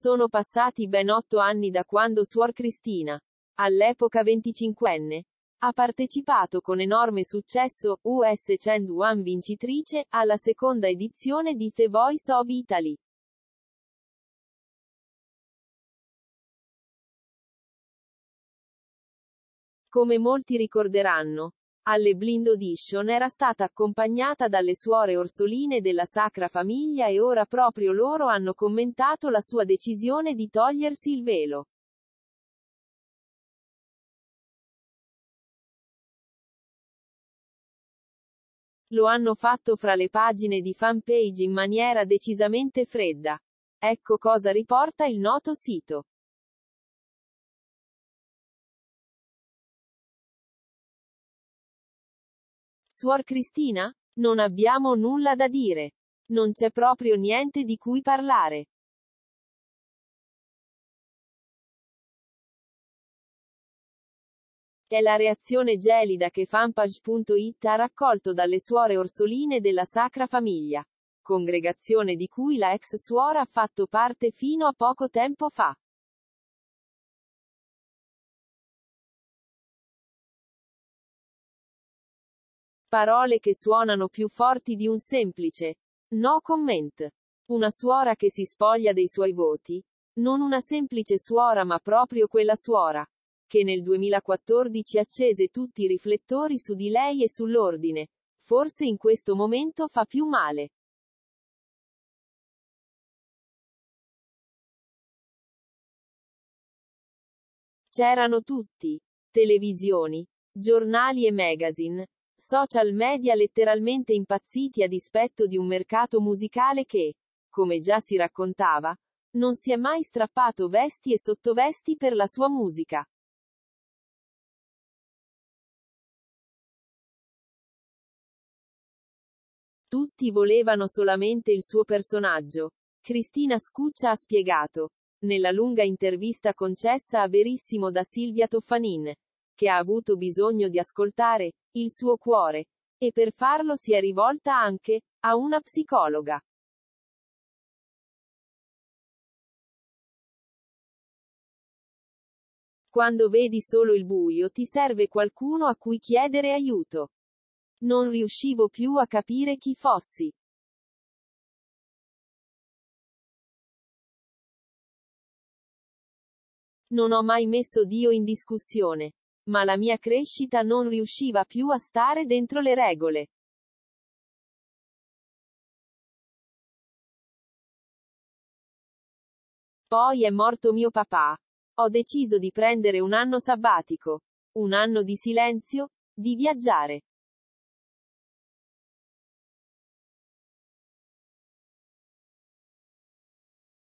Sono passati ben otto anni da quando Suor Cristina, all'epoca 25enne, ha partecipato con enorme successo, US 101 vincitrice, alla seconda edizione di The Voice of Italy. Come molti ricorderanno, alle Blind Audition era stata accompagnata dalle suore orsoline della Sacra Famiglia e ora proprio loro hanno commentato la sua decisione di togliersi il velo. Lo hanno fatto fra le pagine di fanpage in maniera decisamente fredda. Ecco cosa riporta il noto sito. Suor Cristina? Non abbiamo nulla da dire. Non c'è proprio niente di cui parlare. È la reazione gelida che fanpage.it ha raccolto dalle suore orsoline della Sacra Famiglia, congregazione di cui la ex suora ha fatto parte fino a poco tempo fa. Parole che suonano più forti di un semplice no comment. Una suora che si spoglia dei suoi voti? Non una semplice suora ma proprio quella suora che nel 2014 accese tutti i riflettori su di lei e sull'ordine. Forse in questo momento fa più male. C'erano tutti. Televisioni, giornali e magazine, Social media letteralmente impazziti a dispetto di un mercato musicale che, come già si raccontava, non si è mai strappato vesti e sottovesti per la sua musica. Tutti volevano solamente il suo personaggio. Cristina Scuccia ha spiegato, nella lunga intervista concessa a Verissimo da Silvia Toffanin, che ha avuto bisogno di ascoltare il suo cuore, e per farlo si è rivolta anche a una psicologa. Quando vedi solo il buio ti serve qualcuno a cui chiedere aiuto. Non riuscivo più a capire chi fossi. Non ho mai messo Dio in discussione ma la mia crescita non riusciva più a stare dentro le regole. Poi è morto mio papà. Ho deciso di prendere un anno sabbatico, un anno di silenzio, di viaggiare.